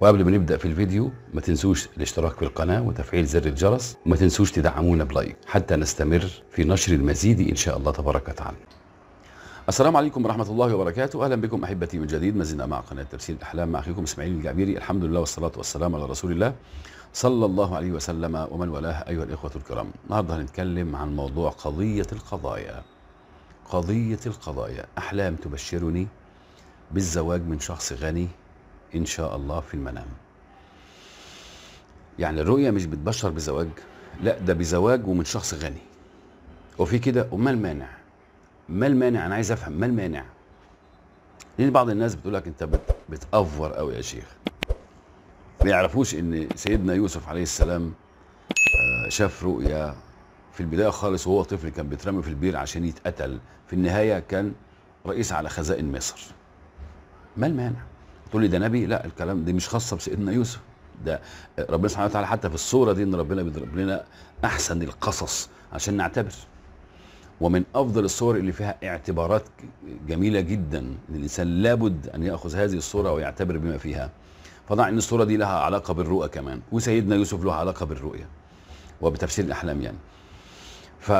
وقبل ما نبدا في الفيديو ما تنسوش الاشتراك في القناه وتفعيل زر الجرس وما تنسوش تدعمونا بلايك حتى نستمر في نشر المزيد ان شاء الله تبارك وتعالى السلام عليكم ورحمة الله وبركاته، أهلا بكم أحبتي من جديد ما مع قناة تفسير الأحلام مع أخيكم إسماعيل الجعبيري، الحمد لله والصلاة والسلام على رسول الله صلى الله عليه وسلم ومن والاه أيها الإخوة الكرام. النهارده هنتكلم عن موضوع قضية القضايا. قضية القضايا، أحلام تبشرني بالزواج من شخص غني إن شاء الله في المنام يعني الرؤية مش بتبشر بزواج لا ده بزواج ومن شخص غني وفي كده وما المانع ما المانع انا عايز افهم ما المانع لان بعض الناس بتقول لك انت بتافور قوي يا شيخ ما يعرفوش ان سيدنا يوسف عليه السلام آه، شاف رؤيا في البدايه خالص وهو طفل كان بيترمي في البير عشان يتقتل في النهايه كان رئيس على خزائن مصر ما المانع تقول لي ده نبي لا الكلام دي مش خاصه بسيدنا يوسف ده ربنا سبحانه وتعالى حتى في الصوره دي ان ربنا بيضرب لنا احسن القصص عشان نعتبر ومن افضل الصور اللي فيها اعتبارات جميله جدا للانسان لابد ان ياخذ هذه الصوره ويعتبر بما فيها فضع ان الصوره دي لها علاقه بالرؤى كمان وسيدنا يوسف له علاقه بالرؤيه وبتفسير الاحلام يعني ف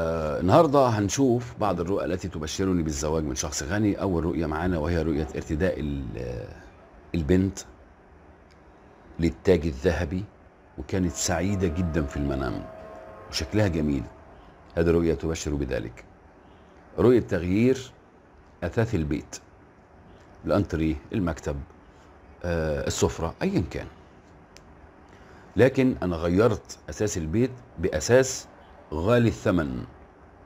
آه النهارده هنشوف بعض الرؤى التي تبشرني بالزواج من شخص غني اول رؤيه معانا وهي رؤيه ارتداء آه، البنت للتاج الذهبي وكانت سعيده جدا في المنام وشكلها جميل هذه رؤيه تبشر بذلك رؤيه تغيير اثاث البيت الانتري المكتب آه السفره ايا كان لكن انا غيرت اساس البيت باساس غالي الثمن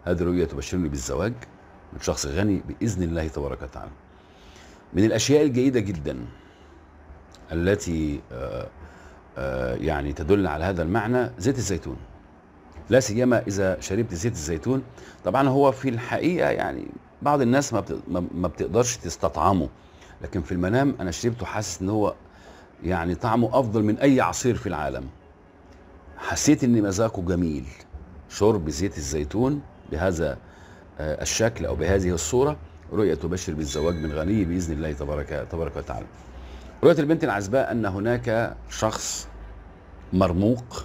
هذه الرؤية تبشرني بالزواج من شخص غني بإذن الله تبارك وتعالى من الأشياء الجيدة جدا التي آه، آه، يعني تدل على هذا المعنى زيت الزيتون لا سيما إذا شربت زيت الزيتون طبعا هو في الحقيقة يعني بعض الناس ما بتقدرش تستطعمه لكن في المنام أنا شربته حاسس إن هو يعني طعمه أفضل من أي عصير في العالم حسيت إن مذاقه جميل شرب زيت الزيتون بهذا آه، الشكل أو بهذه الصورة رؤية تبشر بالزواج من غني بإذن الله تبارك, تبارك وتعالى رؤية البنت العزباء أن هناك شخص مرموق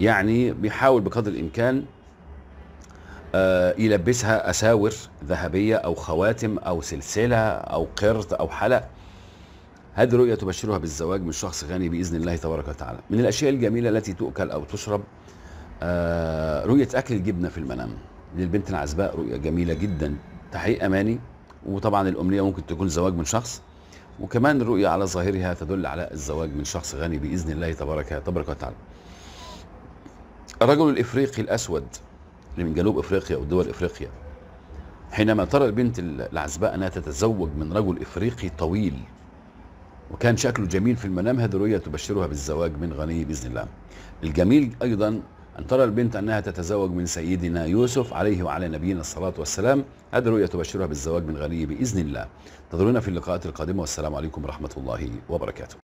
يعني بيحاول بقدر الإمكان آه، يلبسها أساور ذهبية أو خواتم أو سلسلة أو قرط أو حلق هذه رؤية تبشرها بالزواج من شخص غني بإذن الله تبارك وتعالى من الأشياء الجميلة التي تؤكل أو تشرب آه، رؤيه اكل الجبنه في المنام للبنت العزباء رؤيه جميله جدا تحقيق اماني وطبعا الامنيه ممكن تكون زواج من شخص وكمان الرؤيه على ظاهرها تدل على الزواج من شخص غني باذن الله تبارك تبارك وتعالى الرجل الافريقي الاسود اللي من جنوب افريقيا او دول افريقيا حينما ترى البنت العزباء انها تتزوج من رجل افريقي طويل وكان شكله جميل في المنام هذه الرؤيه تبشرها بالزواج من غني باذن الله الجميل ايضا أن ترى البنت أنها تتزوج من سيدنا يوسف عليه وعلى نبينا الصلاة والسلام هذه الرؤية تبشرها بالزواج من غني بإذن الله انتظرونا في اللقاءات القادمة والسلام عليكم ورحمة الله وبركاته